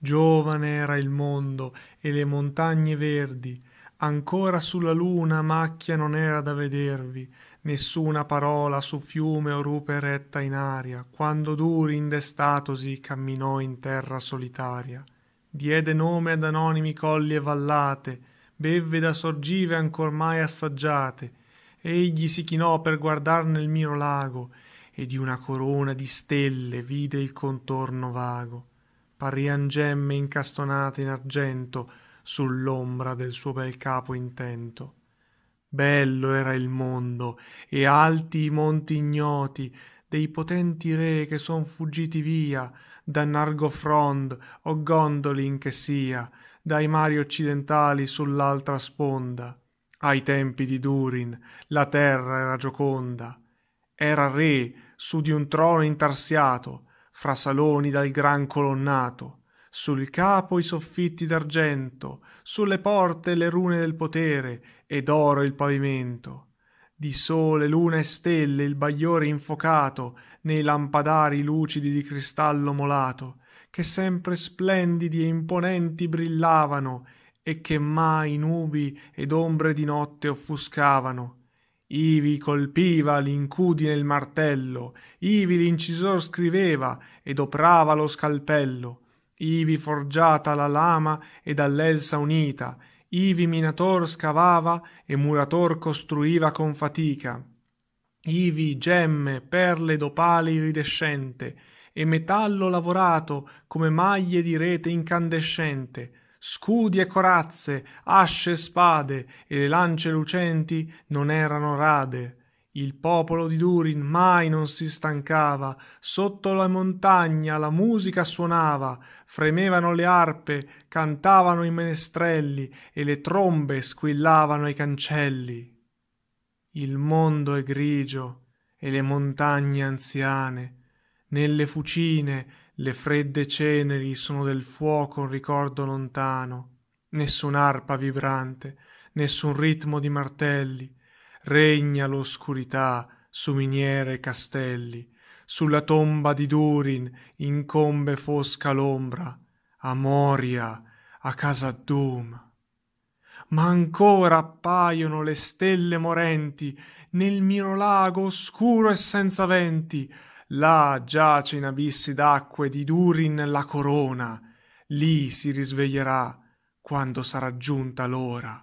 giovane era il mondo e le montagne verdi ancora sulla luna macchia non era da vedervi nessuna parola su fiume o rupe retta in aria quando duri indestatosi camminò in terra solitaria diede nome ad anonimi colli e vallate bevve da sorgive ancor mai assaggiate egli si chinò per guardar nel mio lago e di una corona di stelle vide il contorno vago parian gemme incastonate in argento sull'ombra del suo bel capo intento bello era il mondo e alti i monti ignoti dei potenti re che son fuggiti via da nargofrond o gondolin che sia dai mari occidentali sull'altra sponda ai tempi di durin la terra era gioconda era re su di un trono intarsiato fra saloni dal gran colonnato sul capo i soffitti d'argento sulle porte le rune del potere e d'oro il pavimento di sole luna e stelle il bagliore infocato nei lampadari lucidi di cristallo molato che sempre splendidi e imponenti brillavano e che mai nubi ed ombre di notte offuscavano ivi colpiva l'incudine il martello ivi l'incisor scriveva ed oprava lo scalpello ivi forgiata la lama e dall'elsa unita ivi minator scavava e murator costruiva con fatica ivi gemme perle d'opale iridescente e metallo lavorato come maglie di rete incandescente scudi e corazze asce e spade e le lance lucenti non erano rade il popolo di durin mai non si stancava sotto la montagna la musica suonava fremevano le arpe cantavano i menestrelli e le trombe squillavano ai cancelli il mondo è grigio e le montagne anziane nelle fucine le fredde ceneri sono del fuoco un ricordo lontano nessun'arpa vibrante nessun ritmo di martelli regna l'oscurità su miniere e castelli sulla tomba di Durin incombe fosca l'ombra a Moria a casa Doom ma ancora appaiono le stelle morenti nel mio lago oscuro e senza venti là giace in abissi d'acque di Durin la corona, lì si risveglierà quando sarà giunta l'ora.